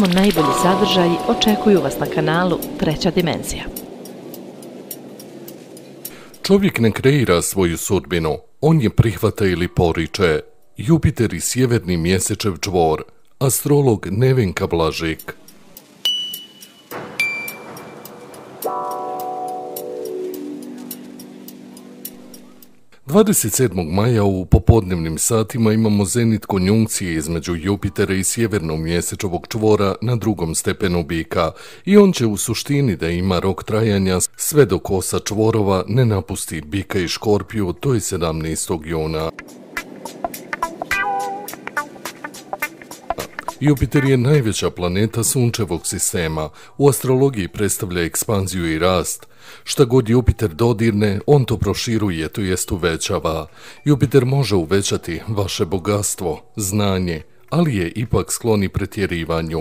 Samo najbolji sadržaji očekuju vas na kanalu Treća dimenzija. Čovjek ne kreira svoju sudbinu, on je prihvata ili poriče. Jupiter i sjeverni mjesečev čvor, astrolog Nevenka Blažik. 27. maja u popodnevnim satima imamo zenit konjunkcije između Jupitera i sjevernog mjesečovog čvora na drugom stepenu bika i on će u suštini da ima rok trajanja sve dok osa čvorova ne napusti bika i škorpiju, to je 17. juna. Jupiter je najveća planeta sunčevog sistema. U astrologiji predstavlja ekspanziju i rast – Šta god Jupiter dodirne, on to proširuje, to jest uvećava. Jupiter može uvećati vaše bogatstvo, znanje, ali je ipak i pretjerivanju.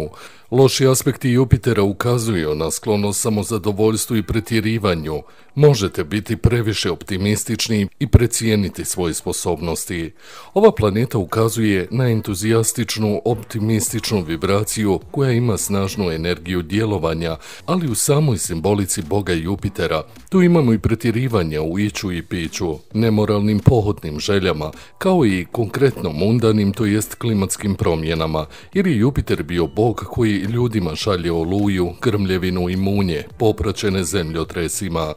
Loši aspekti Jupitera ukazuju na sklonost samozadovoljstvu i pretjerivanju. Možete biti previše optimistični i precijeniti svoje sposobnosti. Ova planeta ukazuje na entuzijastičnu, optimističnu vibraciju koja ima snažnu energiju djelovanja, ali u samoj simbolici Boga Jupitera tu imamo i pretjerivanja u iću i piću, nemoralnim pohodnim željama, kao i konkretno mundanim, to jest klimatskim promjenama, jer je Jupiter bio bog koji ljudima šalje oluju, krmljevinu i munje, popraćene zemljotresima.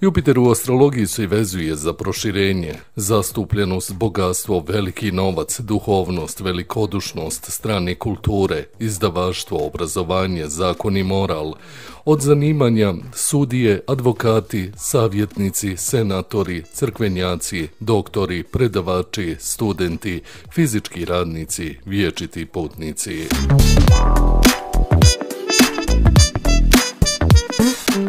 Jupiter u astrologiji se vezuje za proširenje, zastupljenost, bogatstvo, veliki novac, duhovnost, velikodušnost, strane kulture, izdavaštvo, obrazovanje, zakon i moral. Od zanimanja sudije, advokati, savjetnici, senatori, crkvenjaci, doktori, predavači, studenti, fizički radnici, vječiti putnici.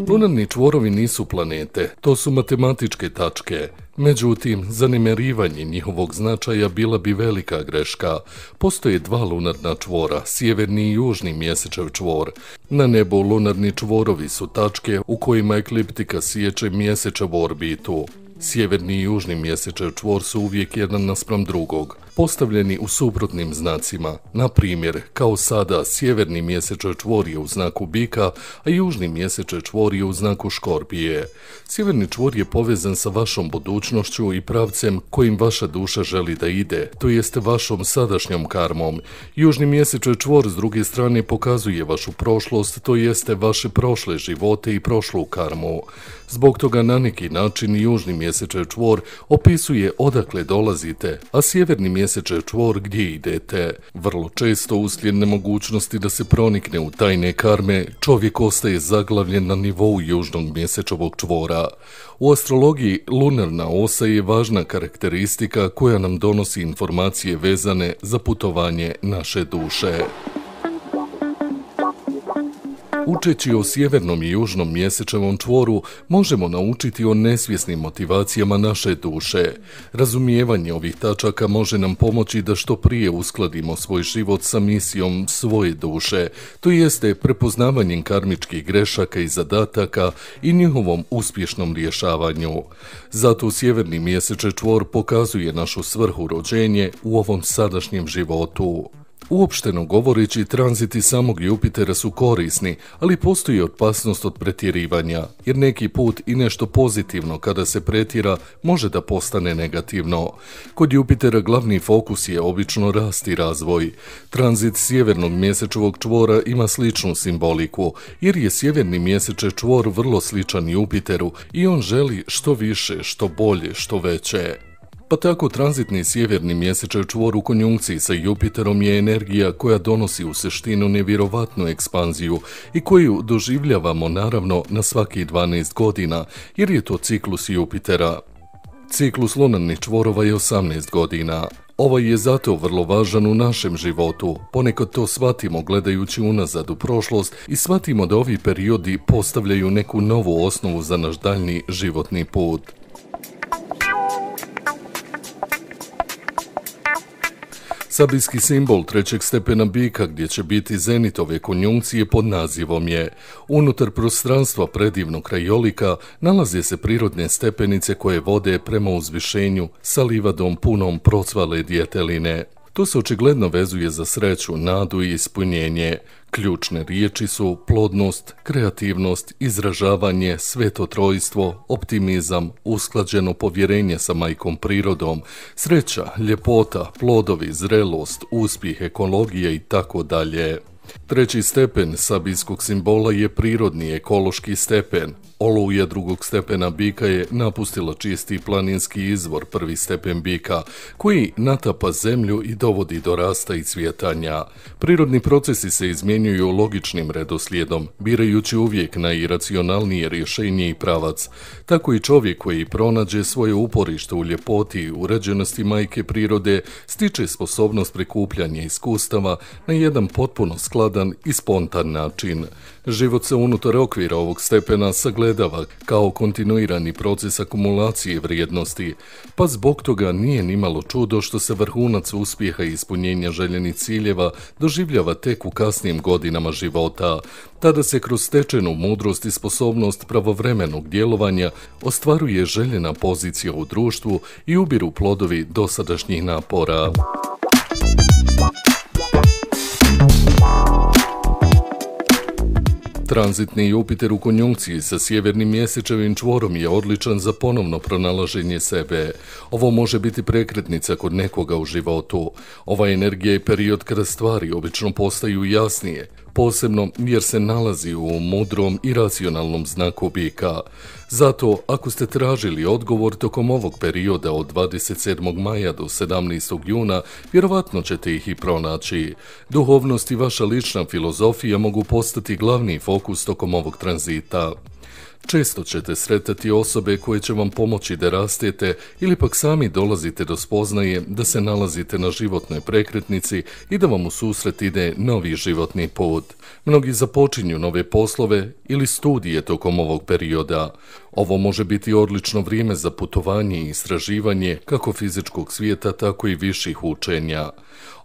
Lunarni čvorovi nisu planete, to su matematičke tačke. Međutim, zanimjerivanje njihovog značaja bila bi velika greška. Postoje dva lunarna čvora, sjeverni i južni mjesečev čvor. Na nebu lunarni čvorovi su tačke u kojima ekliptika sječe mjesečev orbitu. Sjeverni i južni mjesečev čvor su uvijek jedan naspram drugog postavljeni u suprotnim znacima, na primjer, kao sada sjeverni mjeseče čvor je u znaku bika, a južni mjeseče čvor je u znaku škorpije. Sjeverni čvor je povezan sa vašom budućnošću i pravcem kojim vaša duša želi da ide, to jeste vašom sadašnjom karmom. Južni mjeseče čvor s druge strane pokazuje vašu prošlost, to jeste vaše prošle živote i prošlu karmu. Zbog toga na neki način južni mjeseče čvor opisuje odakle dolazite, a sjeverni mjeseče čvor gdje idete. Vrlo često uslijed nemogućnosti da se pronikne u tajne karme, čovjek ostaje zaglavljen na nivou južnog mjesečovog čvora. U astrologiji lunarna osa je važna karakteristika koja nam donosi informacije vezane za putovanje naše duše. Učeći o sjevernom i južnom mjesečevom čvoru možemo naučiti o nesvjesnim motivacijama naše duše. Razumijevanje ovih tačaka može nam pomoći da što prije uskladimo svoj život sa misijom svoje duše, to jeste prepoznavanjem karmičkih grešaka i zadataka i njihovom uspješnom rješavanju. Zato sjeverni mjeseče čvor pokazuje našu svrhu rođenje u ovom sadašnjem životu. Uopšteno govoreći, tranziti samog Jupitera su korisni, ali postoji opasnost od pretjerivanja, jer neki put i nešto pozitivno kada se pretjera može da postane negativno. Kod Jupitera glavni fokus je obično rast i razvoj. Tranzit sjevernog mjesečevog čvora ima sličnu simboliku, jer je sjeverni mjeseče čvor vrlo sličan Jupiteru i on želi što više, što bolje, što veće. Pa tako tranzitni sjeverni mjesečev čvor u konjunkciji sa Jupiterom je energija koja donosi u seštinu nevjerovatnu ekspanziju i koju doživljavamo naravno na svaki 12 godina jer je to ciklus Jupitera. Ciklus lunarnih čvorova je 18 godina. Ovaj je zato vrlo važan u našem životu. Ponekad to shvatimo gledajući unazad u prošlost i shvatimo da ovi periodi postavljaju neku novu osnovu za naš daljni životni put. Sabijski simbol trećeg stepena bika gdje će biti zenitove konjunkcije pod nazivom je Unutar prostranstva predivnog krajolika nalaze se prirodne stepenice koje vode prema uzvišenju sa livadom punom procvale djeteline. To se očigledno vezuje za sreću, nadu i ispunjenje. Ključne riječi su plodnost, kreativnost, izražavanje, sveto optimizam, usklađeno povjerenje sa majkom prirodom, sreća, ljepota, plodovi, zrelost, uspjeh, ekologija i tako dalje. Treći stepen sabijskog simbola je prirodni ekološki stepen. Oluja drugog stepena bika je napustila čisti planinski izvor prvi stepen bika, koji natapa zemlju i dovodi do rasta i cvjetanja. Prirodni procesi se izmjenjuju logičnim redoslijedom, birajući uvijek na iracionalnije rješenje i pravac. Tako i čovjek koji pronađe svoje uporište u ljepoti, i uređenosti majke prirode, stiče sposobnost prikupljanja iskustava na jedan potpuno skladan i spontan način. Život se unutar okvira ovog stepena sagledava kao kontinuirani proces akumulacije vrijednosti, pa zbog toga nije nimalo čudo što se vrhunac uspjeha i ispunjenja željenih ciljeva doživljava tek u kasnijim godinama života. Tada se kroz stečenu mudrost i sposobnost pravovremenog djelovanja ostvaruje željena pozicija u društvu i ubiru plodovi dosadašnjih napora. Tranzitni Jupiter u konjunkciji sa sjevernim mjesečevim čvorom je odličan za ponovno pronalaženje sebe. Ovo može biti prekretnica kod nekoga u životu. Ova energija i period kada stvari obično postaju jasnije, posebno jer se nalazi u mudrom i racionalnom znaku bika. Zato, ako ste tražili odgovor tokom ovog perioda od 27. maja do 17. juna, vjerovatno ćete ih i pronaći. Duhovnost i vaša lična filozofija mogu postati glavni fokus tokom ovog tranzita. Često ćete sretati osobe koje će vam pomoći da rastete ili pak sami dolazite do spoznaje da se nalazite na životnoj prekretnici i da vam u susret ide novi životni put. Mnogi započinju nove poslove ili studije tokom ovog perioda. Ovo može biti odlično vrijeme za putovanje i istraživanje kako fizičkog svijeta, tako i viših učenja.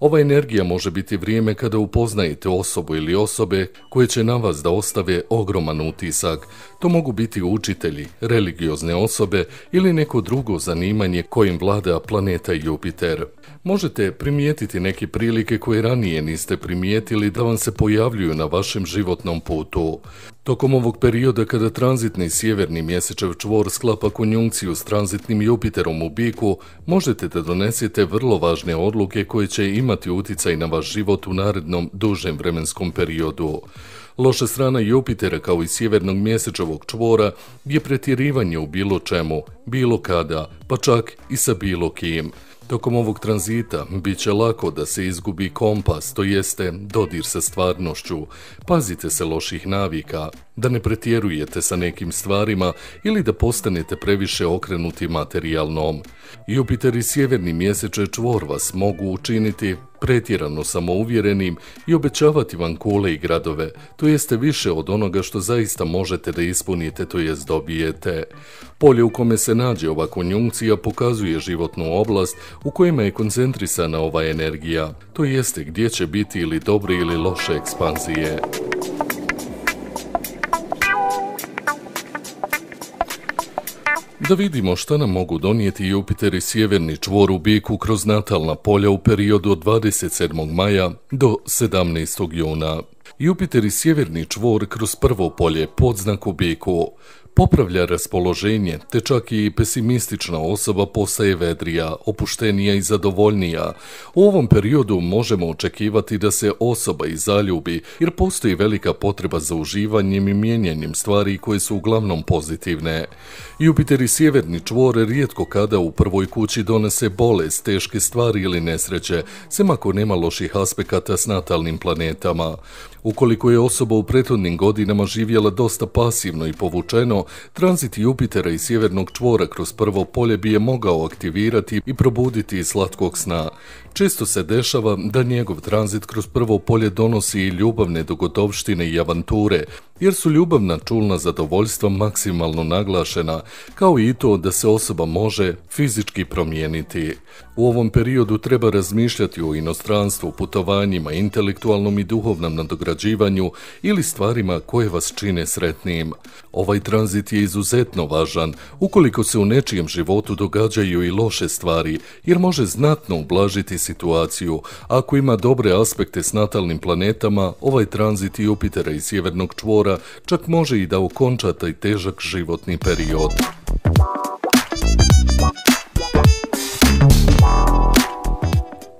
Ova energija može biti vrijeme kada upoznajete osobu ili osobe koje će na vas da ostave ogroman utisak. To mogu biti učitelji, religiozne osobe ili neko drugo zanimanje kojim vlada planeta Jupiter. Možete primijetiti neke prilike koje ranije niste primijetili da vam se pojavljuju na vašem životnom putu. Tokom ovog perioda kada tranzitni sjeverni mjesečev čvor sklapa konjunkciju s tranzitnim Jupiterom u biku, možete da donesete vrlo važne odluke koje će imati utjecaj na vaš život u narednom dužem vremenskom periodu. Loša strana Jupitera kao i sjevernog mjesečevog čvora je pretjerivanje u bilo čemu, bilo kada, pa čak i sa bilo kim. Tokom ovog tranzita bit će lako da se izgubi kompas, to jeste dodir sa stvarnošću. Pazite se loših navika, da ne pretjerujete sa nekim stvarima ili da postanete previše okrenuti materijalnom. Jupiter i sjeverni mjeseče čvor vas mogu učiniti pretjerano samouvjerenim i obećavati vam kule i gradove, to jeste više od onoga što zaista možete da ispunite, to jest dobijete. Polje u kome se nađe ova konjunkcija pokazuje životnu oblast u kojima je koncentrisana ova energija, to jeste gdje će biti ili dobre ili loše ekspanzije. Da vidimo šta nam mogu donijeti Jupiter i sjeverni čvor u biku kroz natalna polja u periodu od 27. maja do 17. juna. Jupiter i sjeverni čvor kroz prvo polje pod u biku. Popravlja raspoloženje, te čak i pesimistična osoba postaje vedrija, opuštenija i zadovoljnija. U ovom periodu možemo očekivati da se osoba i zaljubi, jer postoji velika potreba za uživanjem i mijenjanjem stvari koje su uglavnom pozitivne. Jupiter i sjeverni čvor rijetko kada u prvoj kući donese bolest, teške stvari ili nesreće, sem ako nema loših aspekata s natalnim planetama. Ukoliko je osoba u prethodnim godinama živjela dosta pasivno i povučeno, tranzit Jupitera i sjevernog čvora kroz prvo polje bi je mogao aktivirati i probuditi iz slatkog sna. Često se dešava da njegov tranzit kroz prvo polje donosi i ljubavne dogotovštine i avanture, jer su ljubavna čulna zadovoljstva maksimalno naglašena, kao i to da se osoba može fizički promijeniti. U ovom periodu treba razmišljati o inostranstvu, putovanjima, intelektualnom i duhovnom nadograđivanju ili stvarima koje vas čine sretnim. Ovaj tranzit je izuzetno važan ukoliko se u nečijem životu događaju i loše stvari, jer može znatno ublažiti situaciju. Ako ima dobre aspekte s natalnim planetama, ovaj tranzit Jupitera i sjevernog čvora eura čak može i da okonča taj težak životni period.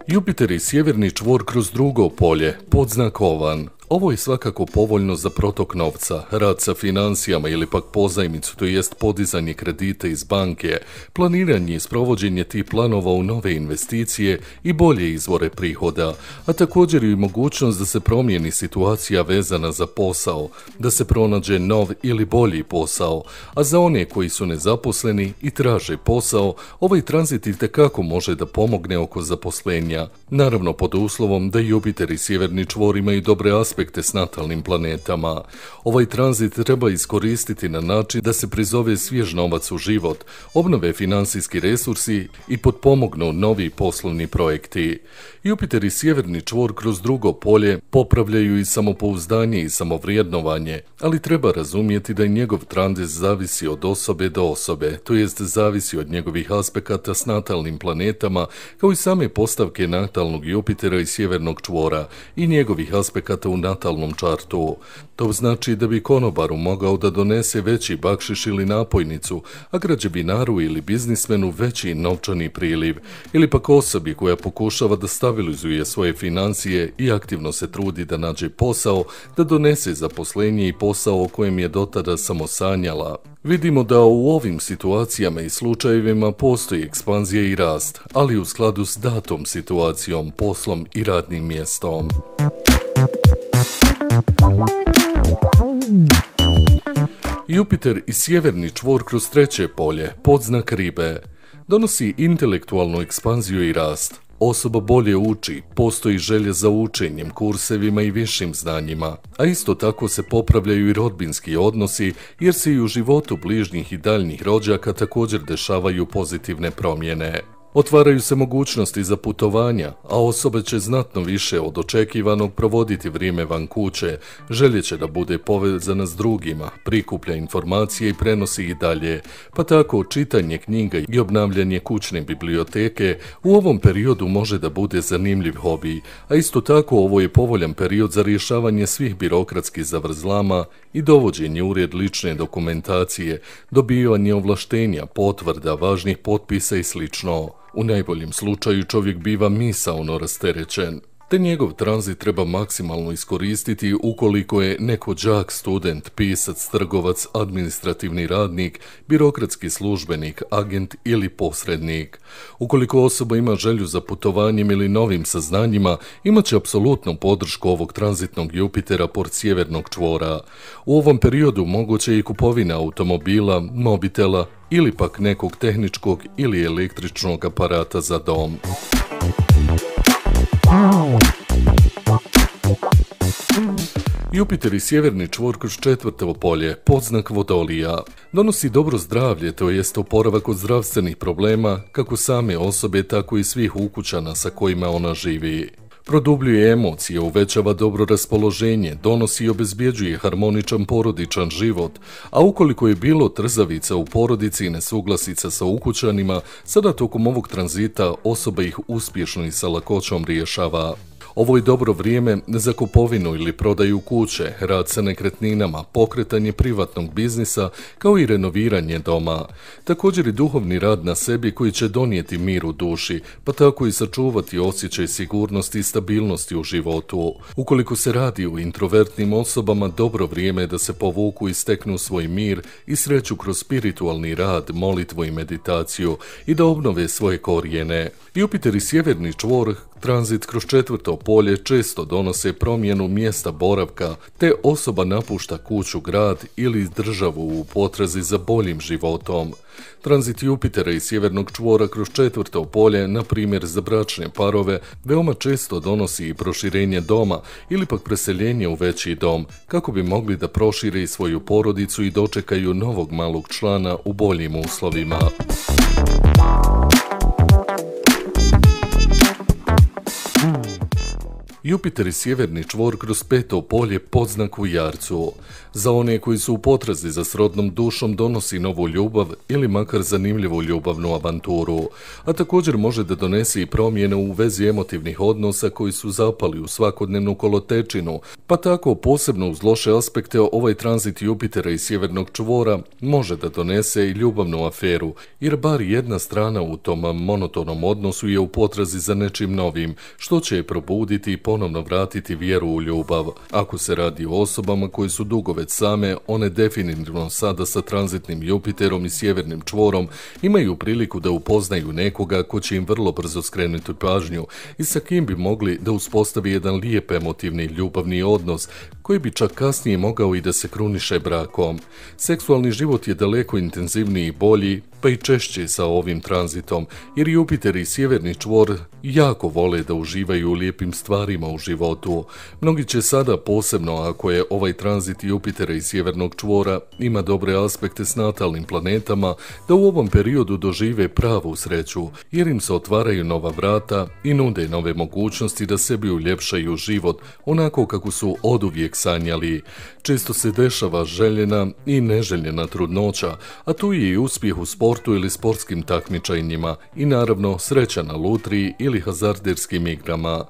Jupiter i sjeverni čvor kroz drugo polje, podznakovan. Ovo je svakako povoljno za protok novca, rad sa financijama ili pak pozajmicu, to jest podizanje kredita iz banke, planiranje i sprovođenje tih planova u nove investicije i bolje izvore prihoda, a također i mogućnost da se promijeni situacija vezana za posao, da se pronađe nov ili bolji posao, a za one koji su nezaposleni i traže posao, ovaj tranzit i može da pomogne oko zaposlenja. Naravno pod uslovom da i obiteri sjeverni čvor imaju dobre aspekte aspekte s natalnim planetama. Ovaj tranzit treba iskoristiti na način da se prizove svjež novac u život, obnove financijski resursi i potpomognu novi poslovni projekti. Jupiter i sjeverni čvor kroz drugo polje popravljaju i samopouzdanje i samovrijednovanje, ali treba razumjeti da i njegov tranzit zavisi od osobe do osobe, to jest zavisi od njegovih aspekata s natalnim planetama, kao i same postavke natalnog Jupitera i sjevernog čvora i njegovih aspekata u natalnom čartu. To znači da bi konobaru mogao da donese veći bakšiš ili napojnicu, a građevinaru ili biznismenu veći novčani priliv, ili pak osobi koja pokušava da stabilizuje svoje financije i aktivno se trudi da nađe posao, da donese zaposlenje i posao o kojem je dotada samo sanjala. Vidimo da u ovim situacijama i slučajevima postoji ekspanzija i rast, ali u skladu s datom situacijom, poslom i radnim mjestom. Jupiter i sjeverni čvor kroz treće polje, podznak ribe, donosi intelektualnu ekspanziju i rast. Osoba bolje uči, postoji želje za učenjem, kursevima i višim znanjima, a isto tako se popravljaju i rodbinski odnosi jer se i u životu bližnjih i daljnjih rođaka također dešavaju pozitivne promjene. Otvaraju se mogućnosti za putovanja, a osobe će znatno više od očekivanog provoditi vrijeme van kuće, željeće da bude povezana s drugima, prikuplja informacije i prenosi ih dalje, pa tako čitanje knjiga i obnavljanje kućne biblioteke u ovom periodu može da bude zanimljiv hobi, a isto tako ovo je povoljan period za rješavanje svih birokratskih zavrzlama i dovođenje ured lične dokumentacije, dobivanje ovlaštenja, potvrda, važnih potpisa i slično. U najboljem slučaju čovjek biva misaono rasterećen te njegov tranzit treba maksimalno iskoristiti ukoliko je neko džak, student, pisac, trgovac, administrativni radnik, birokratski službenik, agent ili posrednik. Ukoliko osoba ima želju za putovanjem ili novim saznanjima, imat će apsolutnu podršku ovog tranzitnog Jupitera por sjevernog čvora. U ovom periodu moguće je i kupovina automobila, mobitela ili pak nekog tehničkog ili električnog aparata za dom. Jupiter i sjeverni čvor kroz četvrtevo polje, podznak vodolija, donosi dobro zdravlje, to jest oporavak od zdravstvenih problema, kako same osobe, tako i svih ukućana sa kojima ona živi. Produbljuje emocije, uvećava dobro raspoloženje, donosi i obezbjeđuje harmoničan porodičan život, a ukoliko je bilo trzavica u porodici i nesuglasica sa ukućanima, sada tokom ovog tranzita osoba ih uspješno i sa lakoćom rješava ovo je dobro vrijeme za kupovinu ili prodaju kuće, rad sa nekretninama, pokretanje privatnog biznisa kao i renoviranje doma. Također i duhovni rad na sebi koji će donijeti mir u duši, pa tako i sačuvati osjećaj sigurnosti i stabilnosti u životu. Ukoliko se radi o introvertnim osobama, dobro vrijeme je da se povuku i steknu svoj mir i sreću kroz spiritualni rad, molitvu i meditaciju i da obnove svoje korijene. Jupiter i sjeverni čvor Tranzit kroz četvrto polje često donose promjenu mjesta boravka, te osoba napušta kuću, grad ili državu u potrazi za boljim životom. Tranzit Jupitera i sjevernog čvora kroz četvrto polje, na primjer za bračne parove, veoma često donosi i proširenje doma ili pak preseljenje u veći dom, kako bi mogli da prošire i svoju porodicu i dočekaju novog malog člana u boljim uslovima. Jupiter i sjeverni čvor kroz peto polje podznaku Jarcu. Za one koji su u potrazi za srodnom dušom donosi novu ljubav ili makar zanimljivu ljubavnu avanturu, a također može da donese i promjene u vezi emotivnih odnosa koji su zapali u svakodnevnu kolotečinu, pa tako posebno uz loše aspekte ovaj tranzit Jupitera i sjevernog čvora može da donese i ljubavnu aferu, jer bar jedna strana u tom monotonom odnosu je u potrazi za nečim novim, što će je probuditi i ponovno vratiti vjeru u ljubav. Ako se radi o osobama koji su dugo već same, one definitivno sada sa tranzitnim Jupiterom i sjevernim čvorom imaju priliku da upoznaju nekoga ko će im vrlo brzo skrenuti pažnju i sa kim bi mogli da uspostavi jedan lijep emotivni ljubavni odnos koji bi čak kasnije mogao i da se kruniše brakom. Seksualni život je daleko intenzivniji i bolji, pa i češće sa ovim tranzitom, jer Jupiter i sjeverni čvor jako vole da uživaju u lijepim stvarima u životu. Mnogi će sada posebno ako je ovaj tranzit Jupitera i sjevernog čvora ima dobre aspekte s natalnim planetama, da u ovom periodu dožive pravu sreću, jer im se otvaraju nova vrata i nude nove mogućnosti da sebi uljepšaju život, onako kako su oduvijek sanjali. Često se dešava željena i neželjena trudnoća, a tu je i uspjeh u sportu ili sportskim takmičenjima i naravno sreća na lutri ili hazarderskim igrama.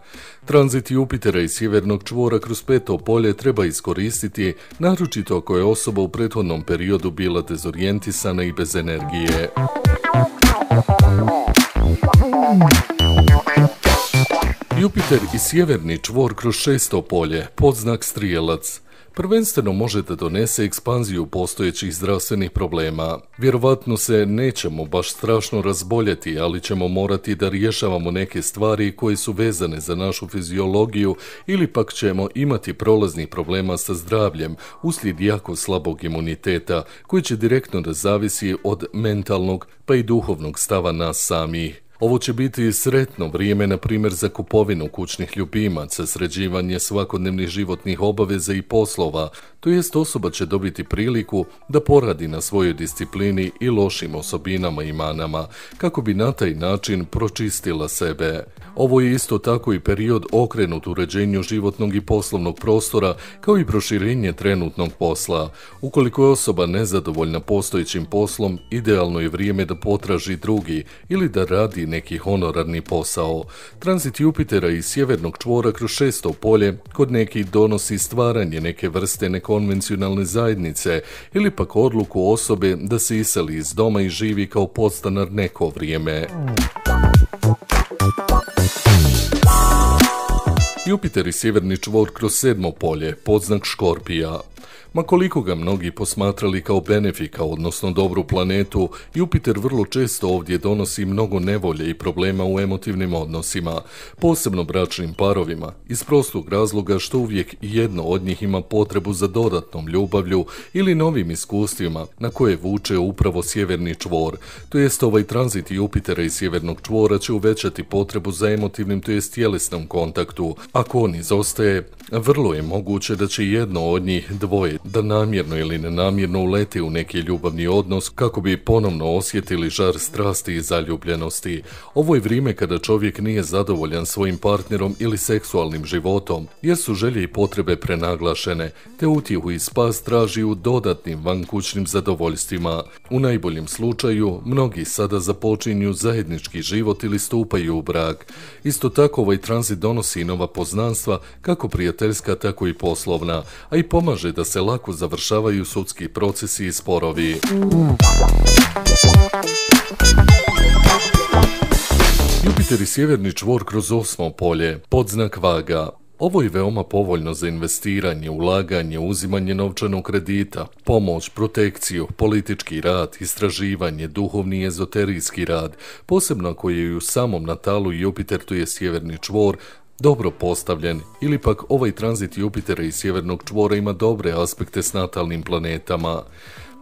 Tranzit Jupitera i sjevernog čvora kroz peto polje treba iskoristiti, naročito ako je osoba u prethodnom periodu bila dezorijentisana i bez energije. Jupiter i sjeverni čvor kroz šesto polje, podznak strijelac. Prvenstveno možete donese ekspanziju postojećih zdravstvenih problema. Vjerovatno se nećemo baš strašno razboljeti, ali ćemo morati da rješavamo neke stvari koje su vezane za našu fiziologiju ili pak ćemo imati prolaznih problema sa zdravljem uslijed jako slabog imuniteta koji će direktno da zavisi od mentalnog pa i duhovnog stava nas samih. Ovo će biti sretno vrijeme, na primjer, za kupovinu kućnih ljubimaca, sređivanje svakodnevnih životnih obaveza i poslova, to jest osoba će dobiti priliku da poradi na svojoj disciplini i lošim osobinama i manama, kako bi na taj način pročistila sebe. Ovo je isto tako i period okrenut uređenju životnog i poslovnog prostora, kao i proširenje trenutnog posla. Ukoliko je osoba nezadovoljna postojećim poslom, idealno je vrijeme da potraži drugi ili da radi neki honorarni posao. Transit Jupitera iz sjevernog čvora kroz šesto polje kod nekih donosi stvaranje neke vrste nekonvencionalne zajednice ili pak odluku osobe da se iseli iz doma i živi kao podstanar neko vrijeme. Jupiter i sjeverni čvor kroz sedmo polje, podznak Škorpija. Ma koliko ga mnogi posmatrali kao benefika, odnosno dobru planetu, Jupiter vrlo često ovdje donosi mnogo nevolje i problema u emotivnim odnosima, posebno bračnim parovima, iz prostog razloga što uvijek jedno od njih ima potrebu za dodatnom ljubavlju ili novim iskustvima na koje vuče upravo sjeverni čvor, to jest ovaj tranzit Jupitera i sjevernog čvora će uvećati potrebu za emotivnim, to jest tjelesnom kontaktu. Ako on izostaje, vrlo je moguće da će jedno od njih dvo da namjerno ili nenamjerno ulete u neki ljubavni odnos kako bi ponovno osjetili žar strasti i zaljubljenosti. Ovo je vrijeme kada čovjek nije zadovoljan svojim partnerom ili seksualnim životom, jer su želje i potrebe prenaglašene, te utjehu i spas traži u dodatnim vankućnim zadovoljstvima. U najboljem slučaju, mnogi sada započinju zajednički život ili stupaju u brak. Isto tako ovaj tranzit donosi i nova poznanstva, kako prijateljska, tako i poslovna, a i pomaže da se lako završavaju sudski procesi i sporovi. Jupiter i sjeverni čvor kroz osmo polje, podznak vaga. Ovo je veoma povoljno za investiranje, ulaganje, uzimanje novčanog kredita, pomoć, protekciju, politički rad, istraživanje, duhovni i ezoterijski rad, posebno ako je u samom Natalu Jupiter, tu je sjeverni čvor, dobro postavljen ili pak ovaj tranzit Jupitera i sjevernog čvora ima dobre aspekte s natalnim planetama.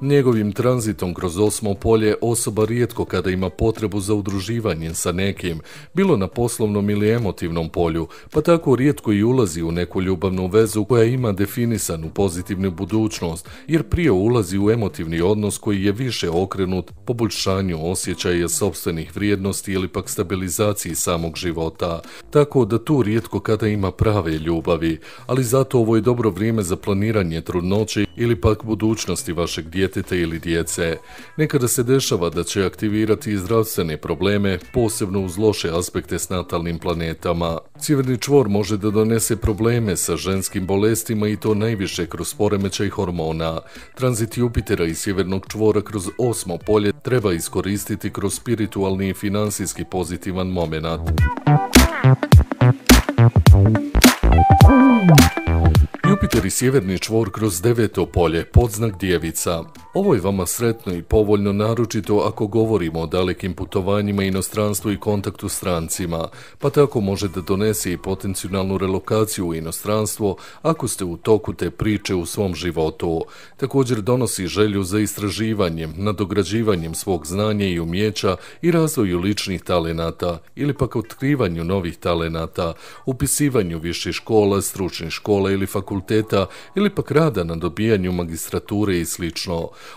Njegovim tranzitom kroz osmo polje osoba rijetko kada ima potrebu za udruživanjem sa nekim, bilo na poslovnom ili emotivnom polju, pa tako rijetko i ulazi u neku ljubavnu vezu koja ima definisanu pozitivnu budućnost, jer prije ulazi u emotivni odnos koji je više okrenut poboljšanju osjećaja sobstvenih vrijednosti ili pak stabilizaciji samog života, tako da tu rijetko kada ima prave ljubavi, ali zato ovo je dobro vrijeme za planiranje trudnoće ili pak budućnosti vašeg djeca djeteta ili djece. Nekada se dešava da će aktivirati i zdravstvene probleme, posebno uz loše aspekte s natalnim planetama. Cjeverni čvor može da donese probleme sa ženskim bolestima i to najviše kroz poremećaj hormona. Tranzit Jupitera i sjevernog čvora kroz osmo polje treba iskoristiti kroz spiritualni i finansijski pozitivan moment sjeverni čvor kroz deveto polje, podznak Djevica. Ovo je vama sretno i povoljno, naročito ako govorimo o dalekim putovanjima, inostranstvu i kontaktu s strancima, pa tako može da donese i potencijalnu relokaciju u inostranstvo ako ste u toku te priče u svom životu. Također donosi želju za istraživanjem, nadograđivanjem svog znanja i umjeća i razvoju ličnih talenata ili pak otkrivanju novih talenata, upisivanju više škola, stručnih škola ili fakulteta ili pak rada na dobijanju magistrature i sl.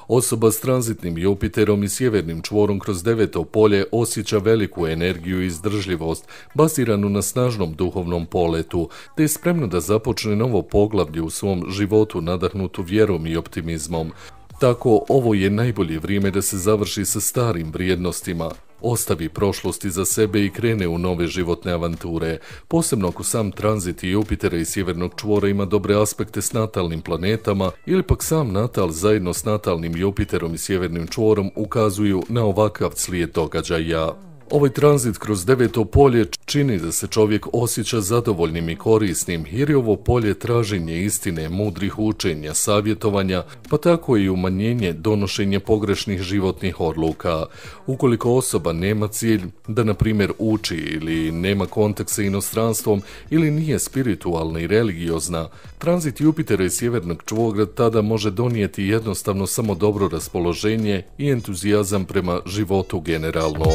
Osoba s tranzitnim Jupiterom i sjevernim čvorom kroz deveto polje osjeća veliku energiju i izdržljivost, baziranu na snažnom duhovnom poletu, te je spremna da započne novo poglavlje u svom životu nadahnutu vjerom i optimizmom. Tako ovo je najbolje vrijeme da se završi sa starim vrijednostima, ostavi prošlosti za sebe i krene u nove životne avanture, posebno ako sam tranzit Jupitera i Sjevernog čvora ima dobre aspekte s natalnim planetama ili pak sam natal zajedno s natalnim Jupiterom i Sjevernim čvorom ukazuju na ovakav slijed događaja. Ovaj tranzit kroz deveto polje čini da se čovjek osjeća zadovoljnim i korisnim, jer je ovo polje traženje istine, mudrih učenja, savjetovanja, pa tako i umanjenje donošenje pogrešnih životnih odluka. Ukoliko osoba nema cilj da, na primjer, uči ili nema kontakt sa inostranstvom ili nije spiritualna i religiozna, tranzit Jupitera i sjevernog čvogra tada može donijeti jednostavno samo dobro raspoloženje i entuzijazam prema životu generalno.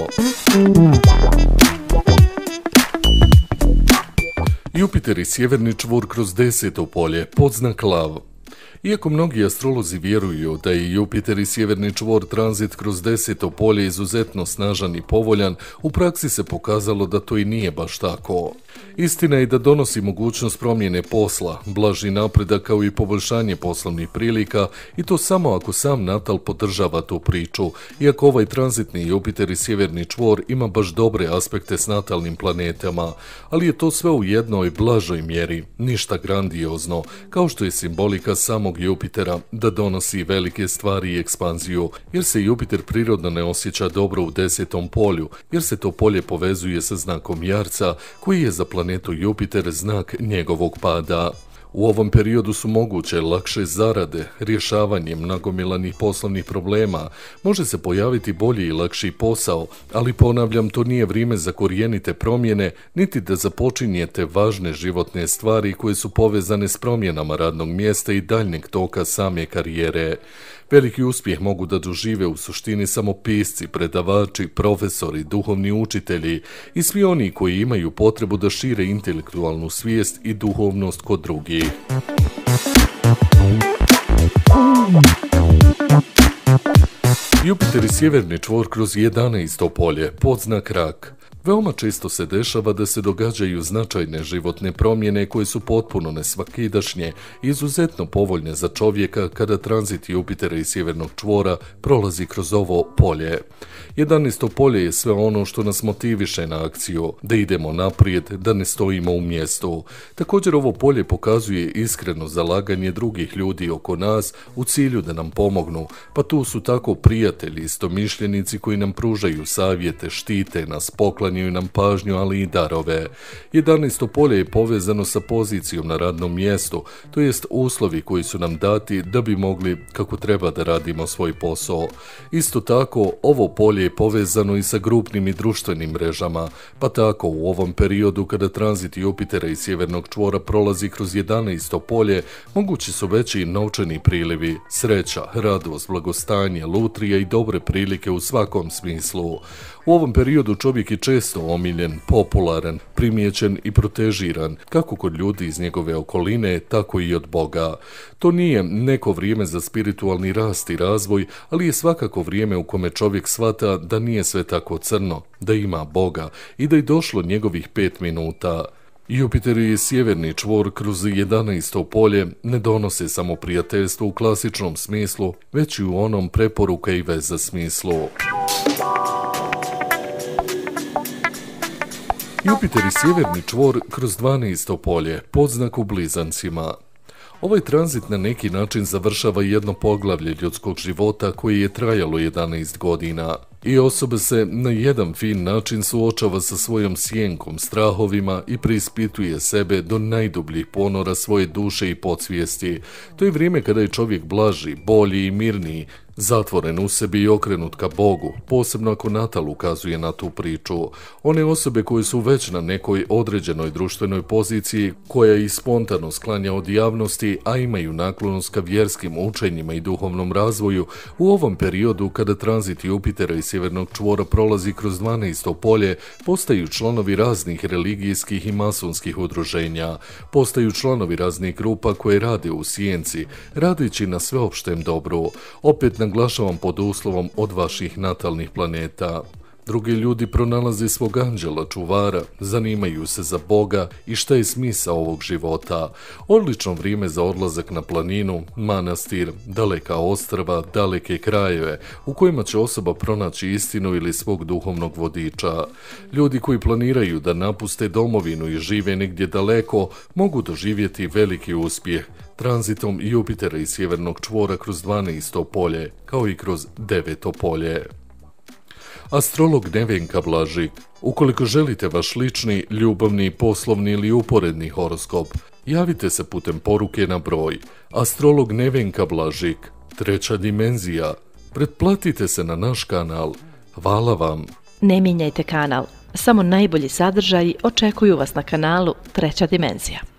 Jupiter i sjeverni čvor kroz deseto polje, podznak lav. Iako mnogi astrolozi vjeruju da je Jupiter i sjeverni čvor tranzit kroz deseto polje izuzetno snažan i povoljan, u praksi se pokazalo da to i nije baš tako. Istina je da donosi mogućnost promjene posla, blaži napredak kao i poboljšanje poslovnih prilika i to samo ako sam Natal podržava tu priču, iako ovaj tranzitni Jupiter i sjeverni čvor ima baš dobre aspekte s natalnim planetama, ali je to sve u jednoj blažoj mjeri, ništa grandiozno, kao što je simbolika samog Jupitera da donosi velike stvari i ekspanziju, jer se Jupiter prirodno ne osjeća dobro u desetom polju, jer se to polje povezuje sa znakom Jarca koji je za planetu neto Jupiter znak njegovog pada. U ovom periodu su moguće lakše zarade, rješavanjem nagomilanih poslovnih problema, može se pojaviti bolji i lakši posao, ali ponavljam, to nije vrijeme za korijenite promjene, niti da započinjete važne životne stvari koje su povezane s promjenama radnog mjesta i daljnjeg toka same karijere. Veliki uspjeh mogu da dožive u suštini samo pisci, predavači, profesori, duhovni učitelji i svi oni koji imaju potrebu da šire intelektualnu svijest i duhovnost kod drugih. Jupiter i sjeverni čvor kroz 11. polje, podznak rak. Veoma često se dešava da se događaju značajne životne promjene koje su potpuno nesvakidašnje, izuzetno povoljne za čovjeka kada tranzit Jupitera i sjevernog čvora prolazi kroz ovo polje. 11. polje je sve ono što nas motiviše na akciju, da idemo naprijed, da ne stojimo u mjestu. Također ovo polje pokazuje iskreno zalaganje drugih ljudi oko nas u cilju da nam pomognu, pa tu su tako prijatelji, istomišljenici koji nam pružaju savjete, štite, nas poklanjaju, nam pažnju, ali i darove. 11. polje je povezano sa pozicijom na radnom mjestu, to jest uslovi koji su nam dati da bi mogli kako treba da radimo svoj posao. Isto tako, ovo polje je povezano i sa grupnim i društvenim mrežama, pa tako u ovom periodu kada tranzit Jupitera i sjevernog čvora prolazi kroz 11. polje, mogući su veći novčani prilivi, sreća, radost, blagostanje, lutrija i dobre prilike u svakom smislu. U ovom periodu čovjek je često često omiljen, popularan, primijećen i protežiran, kako kod ljudi iz njegove okoline, tako i od Boga. To nije neko vrijeme za spiritualni rast i razvoj, ali je svakako vrijeme u kome čovjek shvata da nije sve tako crno, da ima Boga i da je došlo njegovih pet minuta. Jupiter i sjeverni čvor kroz 11. polje ne donose samo prijateljstvo u klasičnom smislu, već i u onom preporuka i veza smislu. Jupiter i sjeverni čvor kroz 12. polje, pod znaku blizancima. Ovaj tranzit na neki način završava jedno poglavlje ljudskog života koje je trajalo 11 godina. I osoba se na jedan fin način suočava sa svojom sjenkom, strahovima i preispituje sebe do najdubljih ponora svoje duše i podsvijesti. To je vrijeme kada je čovjek blaži, bolji i mirniji, Zatvoren u sebi i okrenut ka Bogu, posebno ako Natal ukazuje na tu priču. One osobe koje su već na nekoj određenoj društvenoj poziciji, koja i spontano sklanja od javnosti, a imaju naklonost ka vjerskim učenjima i duhovnom razvoju, u ovom periodu kada tranzit Jupitera i sjevernog čvora prolazi kroz 12. polje, postaju članovi raznih religijskih i masonskih udruženja. Postaju članovi raznih grupa koje rade u sijenci, radeći na sveopštem dobru. Opet naglašavam pod uslovom od vaših natalnih planeta. Drugi ljudi pronalaze svog anđela čuvara, zanimaju se za Boga i šta je smisa ovog života. Odlično vrijeme za odlazak na planinu, manastir, daleka ostrava, daleke krajeve, u kojima će osoba pronaći istinu ili svog duhovnog vodiča. Ljudi koji planiraju da napuste domovinu i žive negdje daleko, mogu doživjeti veliki uspjeh tranzitom Jupitera i sjevernog čvora kroz 12. polje, kao i kroz 9. polje. Astrolog Nevenka Blažik, ukoliko želite vaš lični, ljubavni, poslovni ili uporedni horoskop, javite se putem poruke na broj. Astrolog Nevenka Blažik, treća dimenzija. Pretplatite se na naš kanal. Hvala vam. Ne mijenjajte kanal. Samo najbolji sadržaji očekuju vas na kanalu Treća dimenzija.